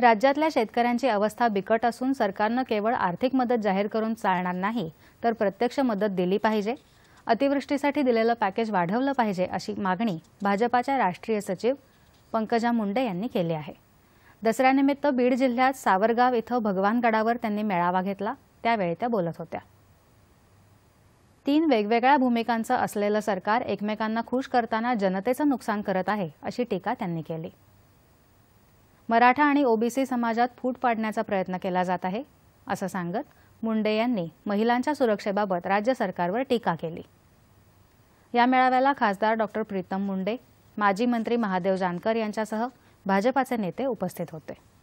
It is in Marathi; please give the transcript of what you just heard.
राज्यातल्या शेतकऱ्यांची अवस्था बिकट असून सरकारनं केवळ आर्थिक मदत जाहीर करून चालणार नाही तर प्रत्यक्ष मदत दिली पाहिजे अतिवृष्टीसाठी दिलेलं पॅकेज वाढवलं पाहिजे अशी मागणी भाजपाच्या राष्ट्रीय सचिव पंकजा मुंडे यांनी केली आहे दसऱ्यानिमित्त बीड जिल्ह्यात सावरगाव इथं भगवानगडावर त्यांनी मेळावा घेतला त्यावेळी त्या बोलत होत्या तीन वेगवेगळ्या भूमिकांचं असलेलं सरकार एकमेकांना खुश करताना जनतेचं नुकसान करत आहे अशी टीका त्यांनी केली मराठा आणि ओबीसी समाजात फूट पाडण्याचा प्रयत्न केला जात आहे असं सांगत मुंडे यांनी महिलांच्या सुरक्षेबाबत राज्य सरकारवर टीका केली या मेळाव्याला खासदार डॉक्टर प्रीतम मुंडे माजी मंत्री महादेव जानकर यांच्यासह भाजपाचे नेते उपस्थित होते